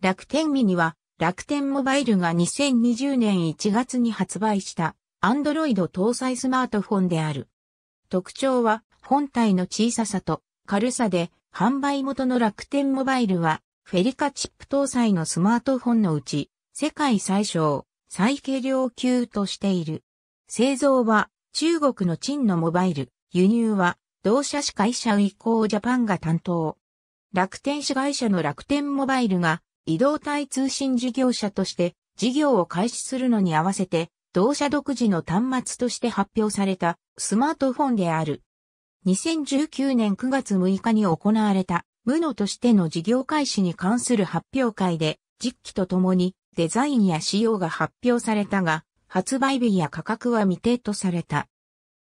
楽天ミニは楽天モバイルが2020年1月に発売した Android 搭載スマートフォンである。特徴は本体の小ささと軽さで販売元の楽天モバイルはフェリカチップ搭載のスマートフォンのうち世界最小、最軽量級としている。製造は中国の陳のモバイル、輸入は同社子会社移行ジャパンが担当。楽天子会社の楽天モバイルが移動体通信事業者として事業を開始するのに合わせて、同社独自の端末として発表されたスマートフォンである。2019年9月6日に行われた、無能としての事業開始に関する発表会で、実機とともにデザインや仕様が発表されたが、発売日や価格は未定とされた。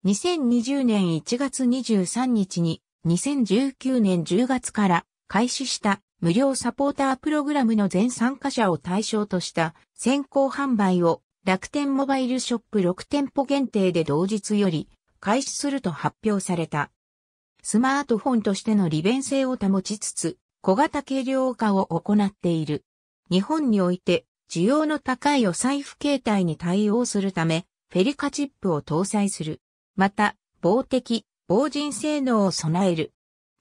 2020年1月23日に2019年10月から開始した無料サポータープログラムの全参加者を対象とした先行販売を楽天モバイルショップ6店舗限定で同日より開始すると発表された。スマートフォンとしての利便性を保ちつつ、小型軽量化を行っている。日本において需要の高いお財布形態に対応するため、フェリカチップを搭載する。また、防滴、防塵性能を備える。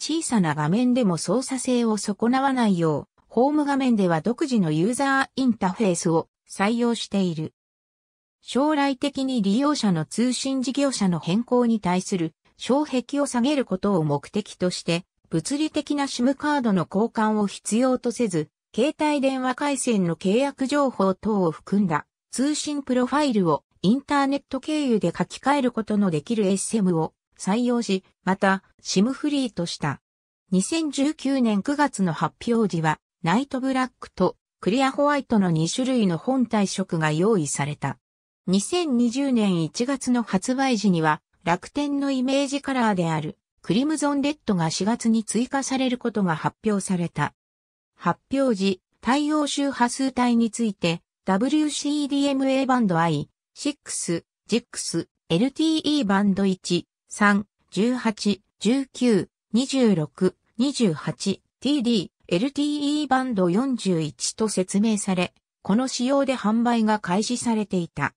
小さな画面でも操作性を損なわないよう、ホーム画面では独自のユーザーインターフェースを採用している。将来的に利用者の通信事業者の変更に対する障壁を下げることを目的として、物理的な SIM カードの交換を必要とせず、携帯電話回線の契約情報等を含んだ通信プロファイルをインターネット経由で書き換えることのできる SM を採用し、また、シムフリーとした。2019年9月の発表時は、ナイトブラックとクリアホワイトの2種類の本体色が用意された。2020年1月の発売時には、楽天のイメージカラーである、クリムゾンレッドが4月に追加されることが発表された。発表時、対応周波数帯について、WCDMA バンド I、6、6、LTE バンド1、3、18、19、26、28、TD、LTE バンド41と説明され、この仕様で販売が開始されていた。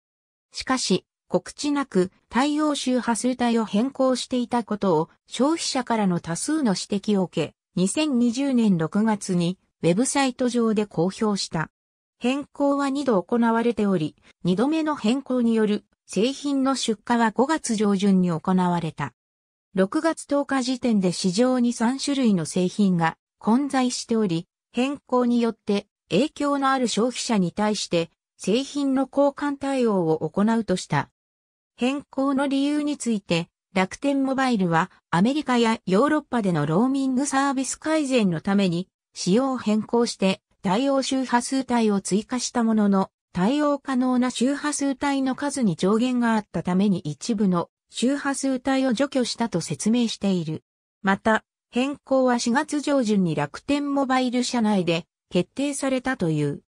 しかし、告知なく対応周波数帯を変更していたことを消費者からの多数の指摘を受け、2020年6月にウェブサイト上で公表した。変更は2度行われており、2度目の変更による製品の出荷は5月上旬に行われた。6月10日時点で市場に3種類の製品が混在しており、変更によって影響のある消費者に対して製品の交換対応を行うとした。変更の理由について、楽天モバイルはアメリカやヨーロッパでのローミングサービス改善のために仕様を変更して対応周波数帯を追加したものの対応可能な周波数帯の数に上限があったために一部の周波数帯を除去したと説明している。また、変更は4月上旬に楽天モバイル社内で決定されたという。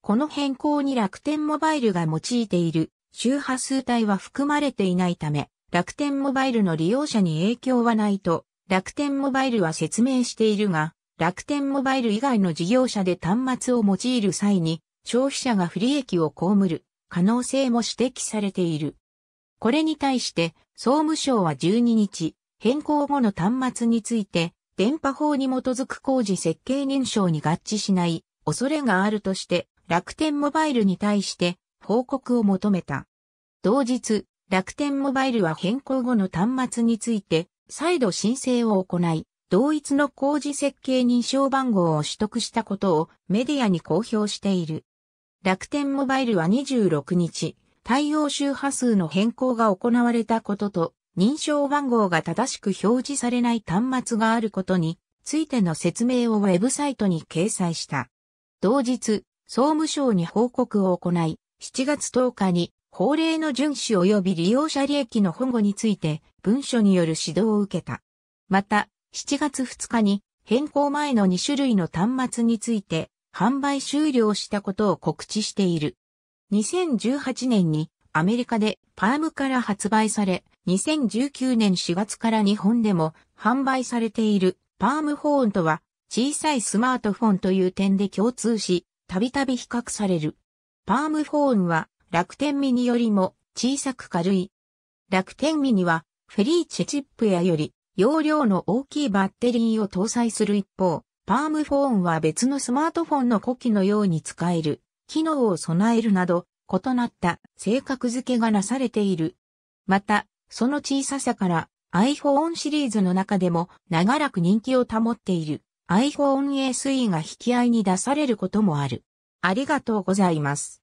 この変更に楽天モバイルが用いている周波数帯は含まれていないため、楽天モバイルの利用者に影響はないと、楽天モバイルは説明しているが、楽天モバイル以外の事業者で端末を用いる際に、消費者が不利益を被る可能性も指摘されている。これに対して総務省は12日、変更後の端末について、電波法に基づく工事設計認証に合致しない恐れがあるとして楽天モバイルに対して報告を求めた。同日、楽天モバイルは変更後の端末について再度申請を行い、同一の工事設計認証番号を取得したことをメディアに公表している。楽天モバイルは26日、対応周波数の変更が行われたことと、認証番号が正しく表示されない端末があることについての説明をウェブサイトに掲載した。同日、総務省に報告を行い、7月10日に法令の遵守及び利用者利益の保護について文書による指導を受けた。また、7月2日に変更前の2種類の端末について販売終了したことを告知している。2018年にアメリカでパームから発売され、2019年4月から日本でも販売されているパームフォンとは小さいスマートフォンという点で共通し、たびたび比較される。パームフォンは楽天ミニよりも小さく軽い。楽天ミニはフェリーチェチップやより容量の大きいバッテリーを搭載する一方、パームフォーンは別のスマートフォンの呼機のように使える、機能を備えるなど、異なった性格付けがなされている。また、その小ささから iPhone シリーズの中でも長らく人気を保っている iPhone SE が引き合いに出されることもある。ありがとうございます。